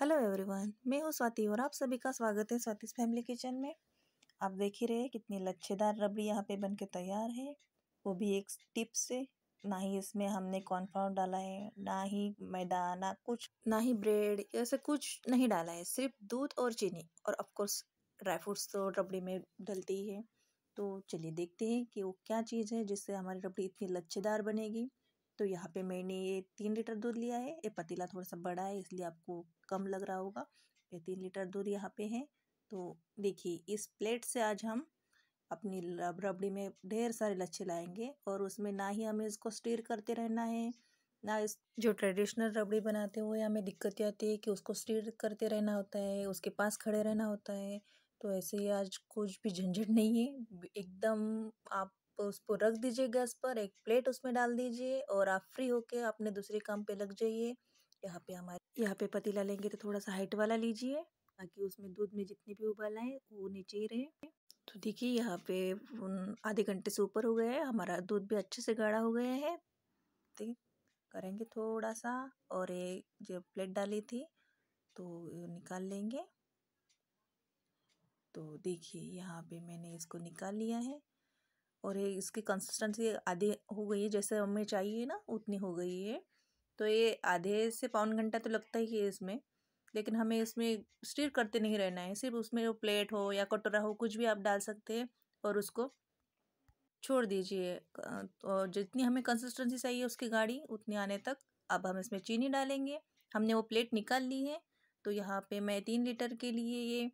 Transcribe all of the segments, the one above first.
hello everyone मैं हूँ स्वाति और आप सभी का स्वागत है स्वातिस फैमिली किचन में आप देख ही रहे कितनी लच्छेदार रबड़ी यहाँ पे बन के तैयार है वो भी एक टिप से ना ही इसमें हमने कॉर्नफ्लावर डाला है ना ही मैदा ना कुछ ना ही ब्रेड ऐसे कुछ नहीं डाला है सिर्फ दूध और चीनी और ऑफकोर्स ड्राई फ्रूट्स तो रबड़ी में डलती ही है तो चलिए देखते हैं कि वो क्या चीज़ है जिससे हमारी रबड़ी इतनी लच्छेदार बनेगी तो यहाँ पे मैंने ये तीन लीटर दूध लिया है ये पतीला थोड़ा सा बड़ा है इसलिए आपको कम लग रहा होगा ये तीन लीटर दूध यहाँ पे है तो देखिए इस प्लेट से आज हम अपनी रबड़ी में ढेर सारे लच्छे लाएंगे और उसमें ना ही हमें इसको स्टीर करते रहना है ना इस जो ट्रेडिशनल रबड़ी बनाते हुए हमें दिक्कतें आती है कि उसको स्टीर करते रहना होता है उसके पास खड़े रहना होता है तो ऐसे ही आज कुछ भी झंझट नहीं है एकदम आप तो उसको रख दीजिए गैस पर एक प्लेट उसमें डाल दीजिए और आप फ्री होके अपने दूसरे काम पे लग जाइए यहाँ पे हमारे यहाँ पे पतीला लेंगे तो थोड़ा सा हाइट वाला लीजिए ताकि उसमें दूध में जितने भी उबाल आए वो नीचे ही रहे तो देखिए यहाँ पे आधे घंटे से ऊपर हो गया है हमारा दूध भी अच्छे से गाढ़ा हो गया है ठीक करेंगे थोड़ा सा और ये जो प्लेट डाली थी तो निकाल लेंगे तो देखिए यहाँ पे मैंने इसको निकाल लिया है और ये इसकी कंसिस्टेंसी आधी हो गई है जैसे हमें चाहिए ना उतनी हो गई है तो ये आधे से पौन घंटा तो लगता ही है इसमें लेकिन हमें इसमें स्टीर करते नहीं रहना है सिर्फ उसमें जो प्लेट हो या कटोरा हो कुछ भी आप डाल सकते हैं और उसको छोड़ दीजिए और जितनी हमें कंसिस्टेंसी चाहिए उसकी गाढ़ी उतनी आने तक अब हम इसमें चीनी डालेंगे हमने वो प्लेट निकाल ली है तो यहाँ पे मैं तीन लीटर के लिए ये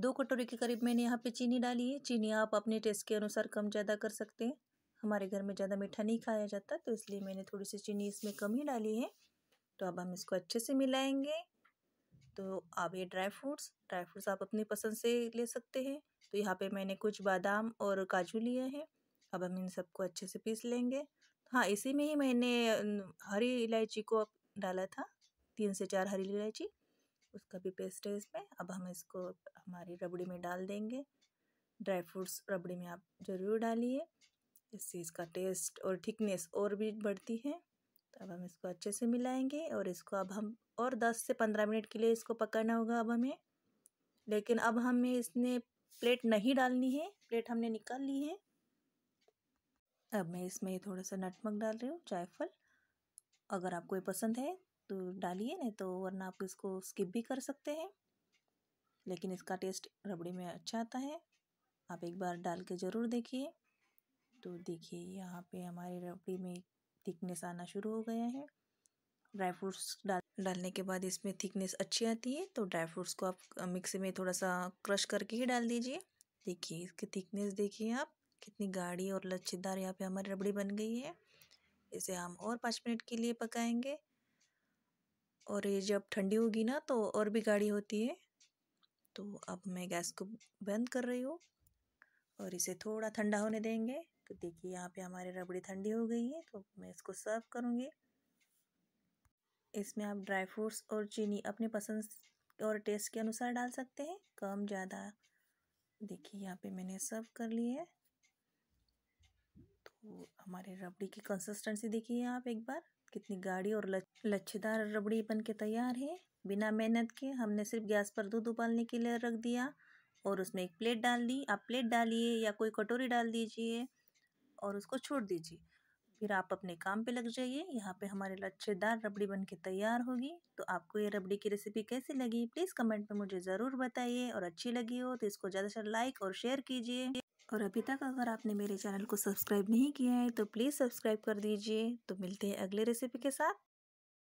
दो कटोरी के करीब मैंने यहाँ पे चीनी डाली है चीनी आप अपने टेस्ट के अनुसार कम ज़्यादा कर सकते हैं हमारे घर में ज़्यादा मीठा नहीं खाया जाता तो इसलिए मैंने थोड़ी सी चीनी इसमें कम ही डाली है तो अब हम इसको अच्छे से मिलाएंगे तो आप ये ड्राई फ्रूट्स ड्राई फ्रूट्स आप अपनी पसंद से ले सकते हैं तो यहाँ पे मैंने कुछ बादाम और काजू लिए हैं अब हम इन सबको अच्छे से पीस लेंगे हाँ इसी में ही मैंने हरी इलायची को डाला था तीन से चार हरी इलायची उसका भी पेस्ट है इसमें अब हम इसको हमारी रबड़ी में डाल देंगे ड्राई फ्रूट्स रबड़ी में आप ज़रूर डालिए इससे इसका टेस्ट और थिकनेस और भी बढ़ती है तो अब हम इसको अच्छे से मिलाएंगे और इसको अब हम और दस से पंद्रह मिनट के लिए इसको पकड़ना होगा अब हमें लेकिन अब हमें इसने प्लेट नहीं डालनी है प्लेट हमने निकाल ली है अब मैं इसमें थोड़ा सा नटमक डाल रही हूँ जायफल अगर आपको ये पसंद है तो डालिए नहीं तो वरना आप इसको स्किप भी कर सकते हैं लेकिन इसका टेस्ट रबड़ी में अच्छा आता है आप एक बार डाल के ज़रूर देखिए तो देखिए यहाँ पे हमारी रबड़ी में थिकनेस आना शुरू हो गया है ड्राई फ्रूट्स डाल डालने के बाद इसमें थिकनेस अच्छी आती है तो ड्राई फ्रूट्स को आप मिक्सी में थोड़ा सा क्रश करके ही डाल दीजिए देखिए इसकी थिकनेस देखिए आप कितनी गाढ़ी और लच्छेदार यहाँ पे हमारी रबड़ी बन गई है इसे हम और पाँच मिनट के लिए पकाएंगे और ये जब ठंडी होगी ना तो और भी गाढ़ी होती है तो अब मैं गैस को बंद कर रही हूँ और इसे थोड़ा ठंडा होने देंगे तो देखिए यहाँ पे हमारी रबड़ी ठंडी हो गई है तो मैं इसको सर्व करूँगी इसमें आप ड्राई फ्रूट्स और चीनी अपने पसंद और टेस्ट के अनुसार डाल सकते हैं कम ज़्यादा देखिए यहाँ पे मैंने सर्व कर ली है तो हमारे रबड़ी की कंसिस्टेंसी देखिए आप एक बार कितनी गाढ़ी और लच्छेदार रबड़ी बन के तैयार है बिना मेहनत के हमने सिर्फ गैस पर दूध उबालने के लिए रख दिया और उसमें एक प्लेट डाल दी आप प्लेट डालिए या कोई कटोरी डाल दीजिए और उसको छोड़ दीजिए फिर आप अपने काम पे लग जाइए यहाँ पे हमारे लच्छेदार रबड़ी बन के तैयार होगी तो आपको ये रबड़ी की रेसिपी कैसी लगी प्लीज़ कमेंट में मुझे ज़रूर बताइए और अच्छी लगी हो तो इसको ज़्यादा से लाइक और शेयर कीजिए और अभी तक अगर आपने मेरे चैनल को सब्सक्राइब नहीं किया है तो प्लीज़ सब्सक्राइब कर दीजिए तो मिलते हैं अगले रेसिपी के साथ